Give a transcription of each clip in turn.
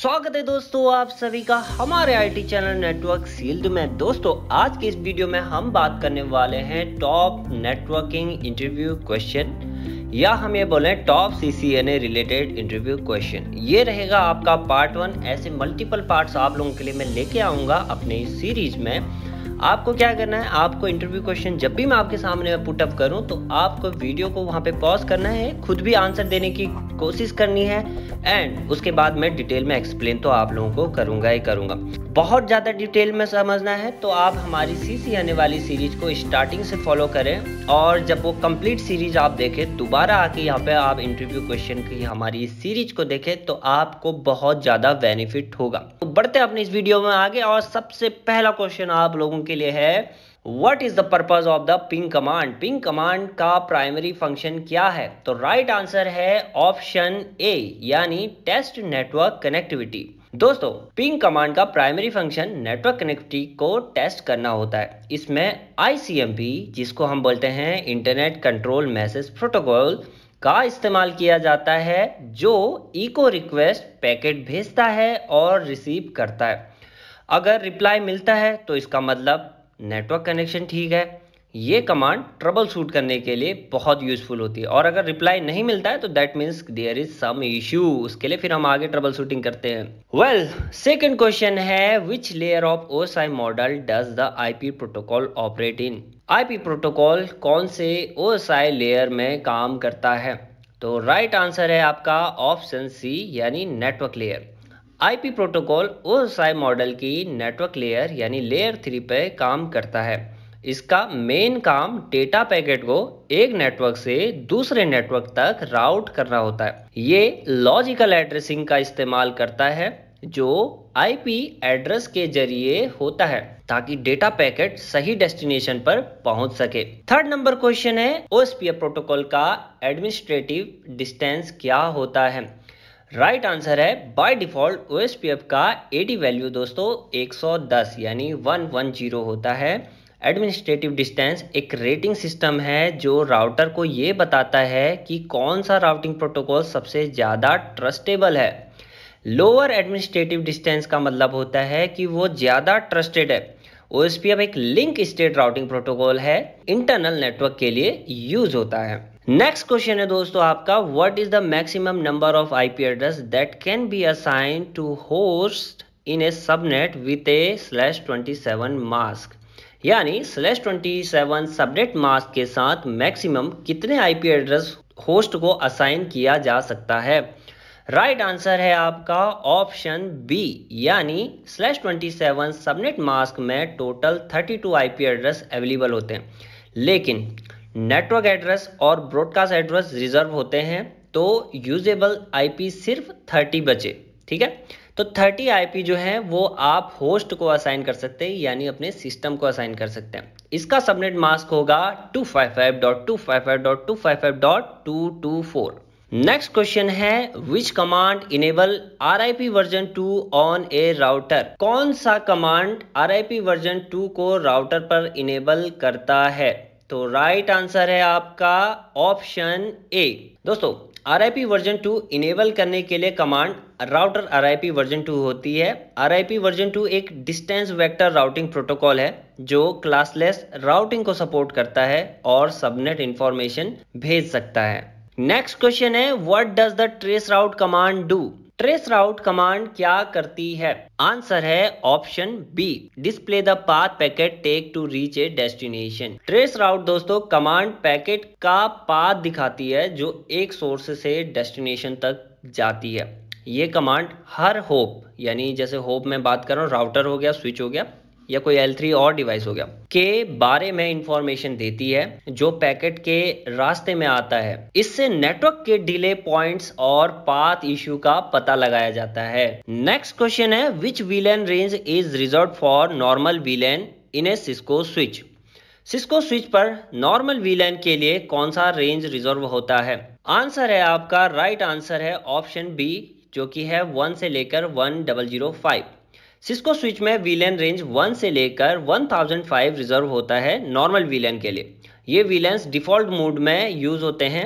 स्वागत है दोस्तों आप सभी का हमारे आईटी चैनल नेटवर्क सील्ड में दोस्तों आज के इस वीडियो में हम बात करने वाले हैं टॉप नेटवर्किंग इंटरव्यू क्वेश्चन या हम ये बोले top C C N A related interview question ये रहेगा आपका पार्ट वन ऐसे मल्टीपल पार्ट्स आप लोगों के लिए मैं लेके आऊंगा अपने सीरीज में आपको क्या करना है आपको इंटरव्यू क्वेश्चन जब भी मैं आपके सामने पुटअप करूं तो आपको वीडियो को वहां पे पॉज करना है खुद भी आंसर देने की कोशिश करनी है एंड उसके बाद मैं डिटेल में एक्सप्लेन तो आप लोगों को करूंगा ही करूंगा बहुत ज़्यादा डिटेल में समझना है तो आप हमारी सीसी आने वाली सीरीज को स्टार्टिंग से फॉलो करें और जब वो कंप्लीट सीरीज आप देखें दोबारा आके यहाँ पे आप इंटरव्यू क्वेश्चन की हमारी सीरीज को देखें तो आपको बहुत ज़्यादा बेनिफिट होगा तो बढ़ते अपने इस वीडियो में आगे और सबसे पहला क्वेश्चन आप लोगों के लिए है what is the purpose of the ping command ping command का प्राइमरी फंक्शन क्या है तो राइट right आंसर है ऑप्शन ए यानी टेस्ट नेटवर्क कनेक्टिविटी दोस्तों पिंग कमांड का प्राइमरी फंक्शन नेटवर्क कनेक्टिविटी को टेस्ट करना होता है इसमें आई जिसको हम बोलते हैं इंटरनेट कंट्रोल मैसेज प्रोटोकॉल का इस्तेमाल किया जाता है जो इको रिक्वेस्ट पैकेट भेजता है और रिसीव करता है अगर रिप्लाई मिलता है तो इसका मतलब नेटवर्क कनेक्शन ठीक है ये कमांड ट्रबल शूट करने के लिए बहुत यूजफुल होती है और अगर रिप्लाई नहीं मिलता है तो that means there is some issue उसके लिए फिर हम आगे ट्रबल शूटिंग करते हैं वेल सेकंड क्वेश्चन है which layer of OSI model does the IP protocol operate in IP protocol कौन से ओएसआई लेयर में काम करता है तो राइट right आंसर है आपका ऑप्शन सी यानी network layer IP protocol I model की नेटवर्क लेयर यानी लेयर थ्री पे काम करता है इसका मेन काम डेटा पैकेट को एक नेटवर्क से दूसरे नेटवर्क तक राउट करना होता है ये लॉजिकल एड्रेसिंग का इस्तेमाल करता है जो आईपी एड्रेस के जरिए होता है ताकि डेटा पैकेट सही डेस्टिनेशन पर पहुंच सके थर्ड नंबर क्वेश्चन है ओएसपीएफ प्रोटोकॉल का एडमिनिस्ट्रेटिव डिस्टेंस क्या होता है राइट right आंसर है बाय डिफॉल्ट ओ का एडी वैल्यू दोस्तों 110 यानी 110 होता है एडमिनिस्ट्रेटिव डिस्टेंस एक रेटिंग सिस्टम है जो राउटर को ये बताता है कि कौन सा राउटिंग प्रोटोकॉल सबसे ज़्यादा ट्रस्टेबल है लोअर एडमिनिस्ट्रेटिव डिस्टेंस का मतलब होता है कि वो ज़्यादा ट्रस्टेड है ओ एक लिंक स्टेट राउटिंग प्रोटोकॉल है इंटरनल नेटवर्क के लिए यूज होता है नेक्स्ट क्वेश्चन है दोस्तों आपका what is the maximum number of IP address that can be assign to host in a subnet with a slash twenty seven mask यानी slash twenty seven subnet mask के साथ maximum कितने IP address host को assign किया जा सकता है right right answer है आपका ऑप्शन बी यानी slash twenty seven subnet mask में total thirty two P address available होते हैं लेकिन नेटवर्क एड्रेस और ब्रॉडकास्ट एड्रेस रिजर्व होते हैं तो यूजेबल आईपी सिर्फ थर्टी बचे ठीक है तो थर्टी आईपी जो है वो आप होस्ट को असाइन कर सकते हैं यानी अपने सिस्टम को असाइन कर सकते हैं इसका सबनेट मास्क होगा two five five dot two five five dot two five five dot two two four next question है which command enable R I P version two on a router कौन सा command R I P version two को router पर enable करता है तो right right answer है आपका ऑप्शन ए दोस्तों R I P version two enable करने के लिए command router R I P version two होती है R I P version two एक डिस्टेंस वेक्टर राउटिंग प्रोटोकॉल है जो क्लासलेस राउटिंग को सपोर्ट करता है और सबनेट इंफॉर्मेशन भेज सकता है नेक्स्ट क्वेश्चन है what does the trace route command do trace route command क्या करती है आंसर है option B display the path packet take to reach a destination trace route दोस्तों कमांड पैकेट का पाथ दिखाती है जो एक सोर्स से डेस्टिनेशन तक जाती है ये कमांड हर होप यानी जैसे होप में बात कर रहा हूँ राउटर हो गया स्विच हो गया या कोई L3 और डिवाइस हो गया के बारे में इंफॉर्मेशन देती है जो पैकेट के रास्ते में आता है इससे नेटवर्क के डिले पॉइंट्स और पाथ इश्यू का पता लगाया जाता है नेक्स्ट क्वेश्चन है which VLAN range is reserve for normal VLAN in a Cisco switch Cisco switch पर नॉर्मल वीलैन के लिए कौन सा रेंज रिजर्व होता है आंसर है आपका राइट right आंसर है ऑप्शन बी जो कि है वन से लेकर one double zero five Cisco switch में वीलेन रेंज 1 से लेकर 1005 रिजर्व होता है नॉर्मल वीलेन के लिए ये वीलेंस डिफ़ॉल्ट मोड में यूज़ होते हैं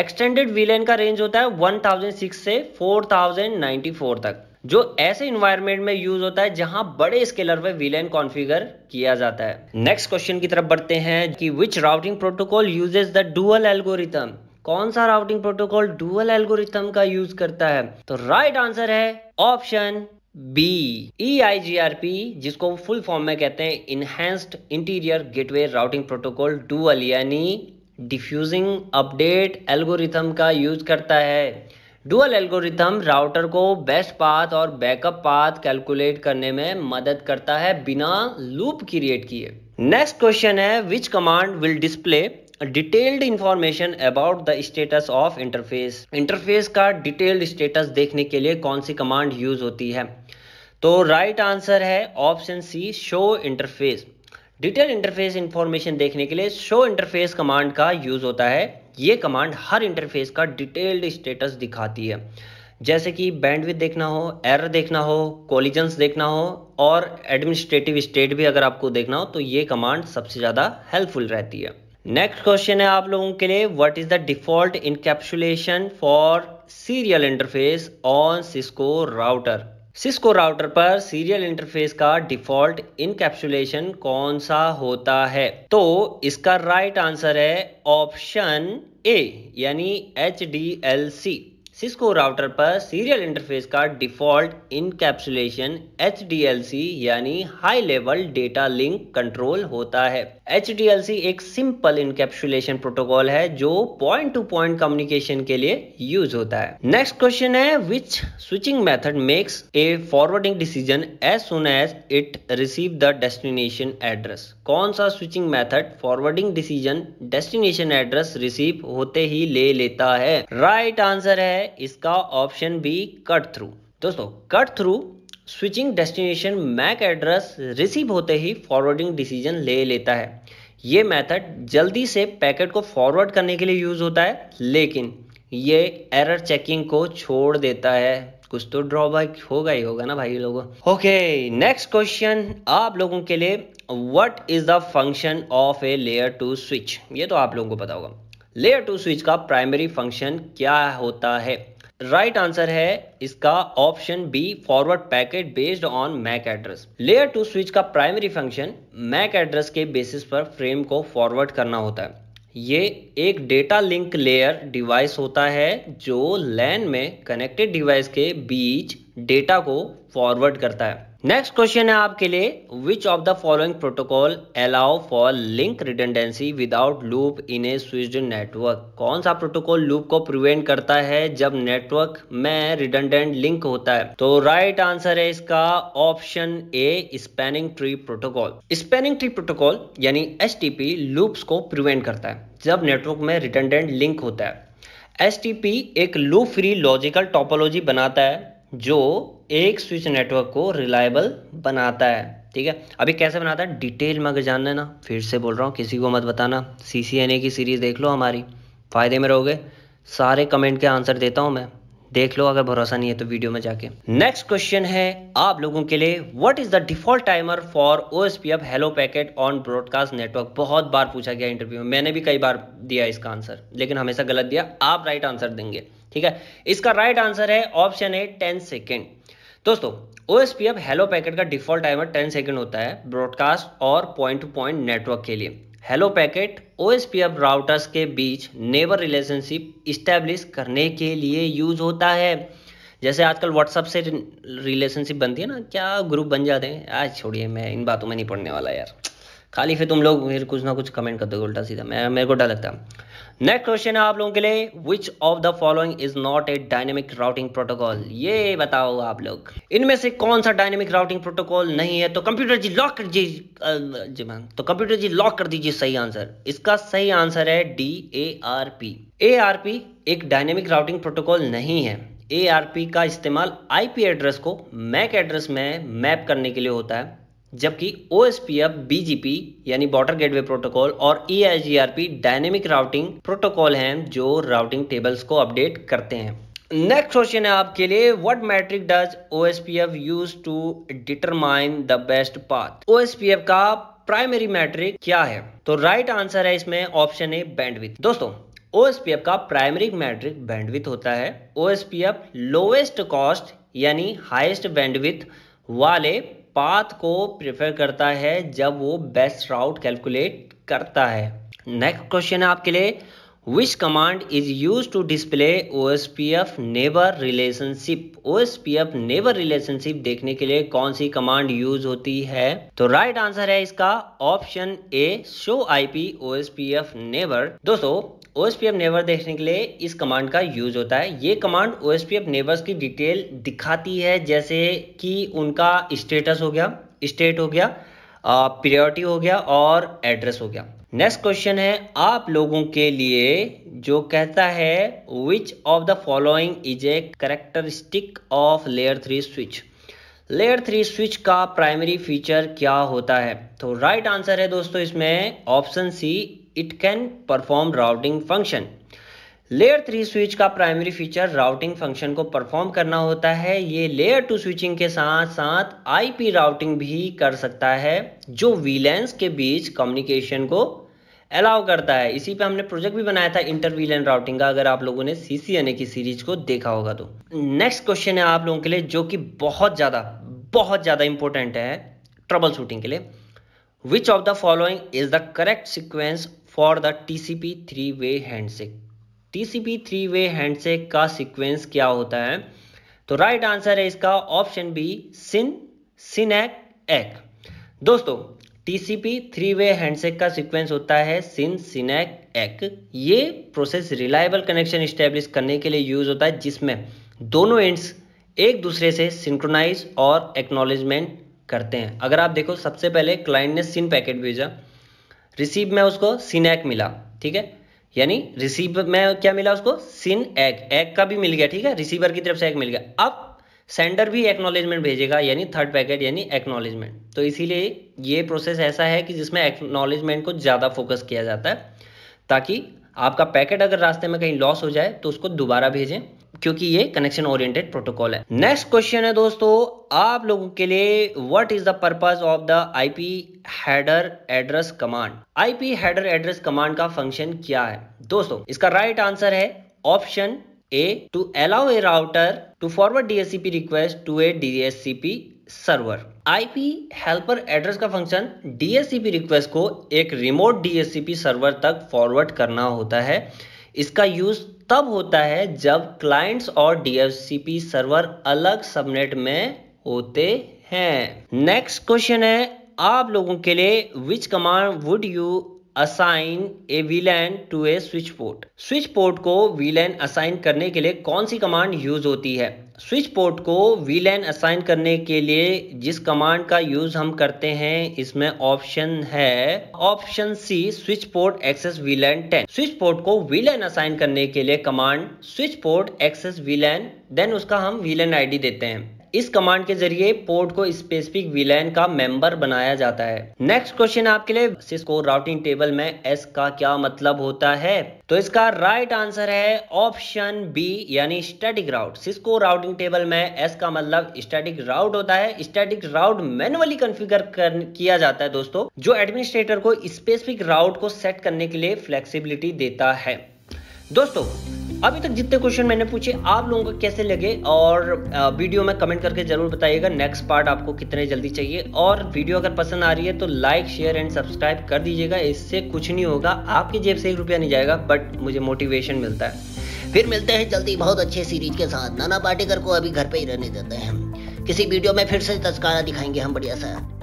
एक्सटेंडेड वीलेन का रेंज होता है 1006 से 4094 तक जो ऐसे इन्वायरमेंट में यूज होता है जहां बड़े स्केलर पर विलेन कॉन्फ़िगर किया जाता है नेक्स्ट क्वेश्चन की तरफ बढ़ते हैं कि which routing protocol uses the DUAL algorithm कौन सा राउटिंग प्रोटोकॉल डुअल एल्गोरिथम का यूज करता है तो राइट right आंसर है option B E I G R P जिसको फुल फॉर्म में कहते हैं enhanced interior gateway routing protocol DUAL यानी डिफ्यूजिंग अपडेट एल्गोरिथम का यूज करता है डुअल एल्गोरिथम राउटर को बेस्ट पाथ और बैकअप पाथ कैलकुलेट करने में मदद करता है बिना लूप क्रिएट किए नेक्स्ट क्वेश्चन है which command will display detailed information about the status of interface interface का डिटेल्ड स्टेटस देखने के लिए कौन सी कमांड यूज होती है तो राइट right आंसर है option C show interface detail interface information देखने के लिए शो इंटरफेस कमांड का यूज़ होता है ये कमांड हर इंटरफेस का डिटेल्ड स्टेटस दिखाती है जैसे कि बैंडविथ देखना हो एरर देखना हो कोलिजन्स देखना हो और एडमिनिस्ट्रेटिव स्टेट भी अगर आपको देखना हो तो ये कमांड सबसे ज़्यादा हेल्पफुल रहती है नेक्स्ट क्वेश्चन है आप लोगों के लिए what is the default encapsulation for serial interface on Cisco router Cisco router पर सीरियल इंटरफेस का डिफॉल्ट इनकैप्सुलेशन कौन सा होता है तो इसका राइट आंसर है ऑप्शन ए यानी H D L C Cisco router पर सीरियल इंटरफेस का default encapsulation H D L C यानी high level data link control होता है एच एक सिंपल इनकेप्सुलेशन प्रोटोकॉल है जो पॉइंट टू पॉइंट कम्युनिकेशन के लिए यूज होता है नेक्स्ट क्वेश्चन है which switching method makes a forwarding decision as soon as it receive the destination address कौन सा switching method forwarding decision destination address receive होते ही ले लेता है राइट right आंसर है इसका ऑप्शन बी कट थ्रू दोस्तों cut through switching destination MAC address receive होते ही फॉरवर्डिंग डिसीजन ले लेता है ये मेथड जल्दी से पैकेट को फॉरवर्ड करने के लिए यूज़ होता है लेकिन ये एरर चेकिंग को छोड़ देता है कुछ तो ड्रॉबैक होगा ही होगा ना भाई लोगों ओके नेक्स्ट क्वेश्चन आप लोगों के लिए what is the function of a layer two switch ये तो आप लोगों को पता होगा लेयर टू स्विच का प्राइमरी फंक्शन क्या होता है राइट आंसर है इसका option B forward packet based on MAC address layer two switch का प्राइमरी फंक्शन मैक एड्रेस के बेसिस पर फ्रेम को फॉरवर्ड करना होता है ये एक डेटा लिंक लेयर डिवाइस होता है जो लैन में कनेक्टेड डिवाइस के बीच डेटा को फॉरवर्ड करता है नेक्स्ट क्वेश्चन है आपके लिए which of the following protocol allow for link redundancy without loop in a switched network कौन सा प्रोटोकॉल लूप को प्रिवेंट करता है जब नेटवर्क में रिडेंडेंट लिंक होता है तो राइट right आंसर है इसका option A spanning tree protocol spanning tree protocol यानी एस लूप्स को प्रिवेंट करता है जब नेटवर्क में रिडेंडेंट लिंक होता है एस एक लूप फ्री लॉजिकल टॉपोलॉजी बनाता है जो एक स्विच नेटवर्क को रिलायबल बनाता है ठीक है अभी कैसे बनाता है डिटेल में अगर जान लेना फिर से बोल रहा हूँ किसी को मत बताना सी सी एन ए की सीरीज़ देख लो हमारी फ़ायदे में रहोगे सारे कमेंट के आंसर देता हूँ मैं देख लो अगर भरोसा नहीं है तो वीडियो में जाके नेक्स्ट क्वेश्चन है आप लोगों के लिए what is the default timer for O S P F hello packet on broadcast network बहुत बार पूछा गया इंटरव्यू में मैंने भी कई बार दिया इसका आंसर लेकिन हमेशा गलत दिया आप राइट आंसर देंगे ठीक है इसका राइट आंसर है ऑप्शन ए टेन सेकेंड दोस्तों O S P F hello packet का डिफॉल्ट टाइमर टेन सेकेंड होता है ब्रॉडकास्ट और पॉइंट टू पॉइंट नेटवर्क के लिए hello packet O S P F routers के बीच नेबर रिलेशनशिप इस्टेब्लिश करने के लिए यूज होता है जैसे आजकल व्हाट्सअप से रिलेशनशिप बनती है ना क्या ग्रुप बन जाते हैं आज छोड़िए मैं इन बातों में नहीं पढ़ने वाला यार खाली फिर तुम लोग फिर कुछ ना कुछ कमेंट कर दो उल्टा सीधा मैं मेरे को डर लगता है नेक्स्ट क्वेश्चन है आप लोगों के लिए which of the following is not a dynamic routing protocol ये बताओ आप लोग इनमें से कौन सा डायनेमिक राउटिंग प्रोटोकॉल नहीं है तो कंप्यूटर जी लॉक कर दीजिए जी मैम तो कंप्यूटर जी लॉक कर दीजिए सही आंसर इसका सही आंसर है D A R P A R P एक डायनेमिक राउटिंग प्रोटोकॉल नहीं है ए आर पी का इस्तेमाल आईपी एड्रेस को मैक एड्रेस में मैप करने के लिए होता है जबकि O S P F BGP यानी बॉर्डर गेटवे प्रोटोकॉल और E I G R P dynamic routing protocol हैं जो राउटिंग टेबल्स को अपडेट करते हैं नेक्स्ट क्वेश्चन है आपके लिए what metric does O S P F use to determine the best path O S P F का प्राइमरी मैट्रिक क्या है तो राइट right आंसर है इसमें ऑप्शन ए बैंडविथ दोस्तों ओ एस पी एफ का प्राइमरी मैट्रिक बैंडविथ होता है O S P F lowest cost यानी हाइस्ट बैंडविथ वाले पाथ को प्रेफर करता है जब वो बेस्ट राउट कैलकुलेट करता है नेक्स्ट क्वेश्चन है आपके लिए which command is use to display O S P F neighbour relationship O S P F neighbour relationship देखने के लिए कौन सी कमांड यूज होती है तो राइट right आंसर है इसका option A show I P O S P F neighbour दोस्तों O S P F neighbour देखने के लिए इस कमांड का यूज़ होता है ये command O S P F neighbours की डिटेल दिखाती है जैसे कि उनका स्टेटस हो गया स्टेट हो गया प्रियोरिटी हो गया और एड्रेस हो गया नेक्स्ट क्वेश्चन है आप लोगों के लिए जो कहता है which of the following is a characteristic of layer three switch layer three switch का प्राइमरी फीचर क्या होता है तो राइट right आंसर है दोस्तों इसमें option C it can perform routing function layer three switch का प्राइमरी फीचर राउटिंग फंक्शन को परफॉर्म करना होता है ये लेयर टू स्विचिंग के साथ साथ आईपी राउटिंग भी कर सकता है जो वीलेंस के बीच कम्युनिकेशन को अलाउ करता है इसी पे हमने प्रोजेक्ट भी बनाया था वीलेन राउटिंग का अगर आप लोगों ने सी की सीरीज को देखा होगा तो नेक्स्ट क्वेश्चन है आप लोगों के लिए जो कि बहुत ज़्यादा बहुत ज़्यादा इंपॉर्टेंट है ट्रबल शूटिंग के लिए which of the following is the correct sequence for the TCP three way handshake TCP three way handshake का सीक्वेंस क्या होता है तो राइट आंसर है इसका ऑप्शन बी सिन सिनैक एक दोस्तों टीसीपी थ्री वे हैंडसेक का सीक्वेंस होता है सिन सिनैक एक ये प्रोसेस रिलायबल कनेक्शन स्टेब्लिश करने के लिए यूज होता है जिसमें दोनों एंड्स एक दूसरे से सिंक्रोनाइज और एक्नोलेजमेंट करते हैं अगर आप देखो सबसे पहले क्लाइंट ने सिन पैकेट भेजा रिसीव में उसको सिन एक मिला ठीक है यानी रिसीव में क्या मिला उसको सिन एक एक का भी मिल गया ठीक है रिसीवर की तरफ से एक मिल गया अब सेंडर भी एक्नॉलेजमेंट भेजेगा यानी थर्ड पैकेट यानी एक्नॉलेजमेंट तो इसीलिए ये प्रोसेस ऐसा है कि जिसमें एक्नॉलेजमेंट को ज़्यादा फोकस किया जाता है ताकि आपका पैकेट अगर रास्ते में कहीं लॉस हो जाए तो उसको दोबारा भेजें क्योंकि ये कनेक्शन ओरिएंटेड प्रोटोकॉल है नेक्स्ट क्वेश्चन है दोस्तों आप लोगों के लिए what is the purpose of the IP header address command IP header address command का फंक्शन क्या है दोस्तों इसका राइट right आंसर है option A to allow a router to forward DSCP request to a DSCP server IP helper address का function DSCP request को एक remote DSCP server तक फॉरवर्ड करना होता है इसका यूज़ तब होता है जब क्लाइंट्स और डी सर्वर अलग सबनेट में होते हैं नेक्स्ट क्वेश्चन है आप लोगों के लिए which command would you assign a VLAN to a switch port switch port को वीलैन असाइन करने के लिए कौन सी कमांड यूज होती है स्विच पोर्ट को वीलैन असाइन करने के लिए जिस कमांड का यूज़ हम करते हैं इसमें ऑप्शन है option C switch port access VLAN ten switch port को वीलैन असाइन करने के लिए command switch port access VLAN then उसका हम वीलैन आईडी देते हैं इस कमांड के जरिए पोर्ट को स्पेसिफिक विलेन का मेंबर बनाया जाता है नेक्स्ट क्वेश्चन आपके लिए सिस्को राउटिंग टेबल में एस का क्या मतलब होता है तो इसका राइट right आंसर है ऑप्शन बी यानी static route Cisco routing table में एस का मतलब स्टैटिक राउट होता है स्टैटिक राउट मैनुअली कॉन्फ़िगर किया जाता है दोस्तों जो एडमिनिस्ट्रेटर को स्पेसिफिक राउट को सेट करने के लिए फ्लेक्सीबिलिटी देता है दोस्तों अभी तक जितने क्वेश्चन मैंने पूछे आप लोगों को कैसे लगे और वीडियो में कमेंट करके जरूर बताइएगा नेक्स्ट पार्ट आपको कितने जल्दी चाहिए और वीडियो अगर पसंद आ रही है तो लाइक शेयर एंड सब्सक्राइब कर दीजिएगा इससे कुछ नहीं होगा आपकी जेब से एक रुपया नहीं जाएगा बट मुझे मोटिवेशन मिलता है फिर मिलते हैं जल्दी बहुत अच्छे सीरीज के साथ नाना पाटेकर को अभी घर पर ही रहने देते हैं किसी वीडियो में फिर से तस्कारा दिखाएंगे हम बढ़िया सा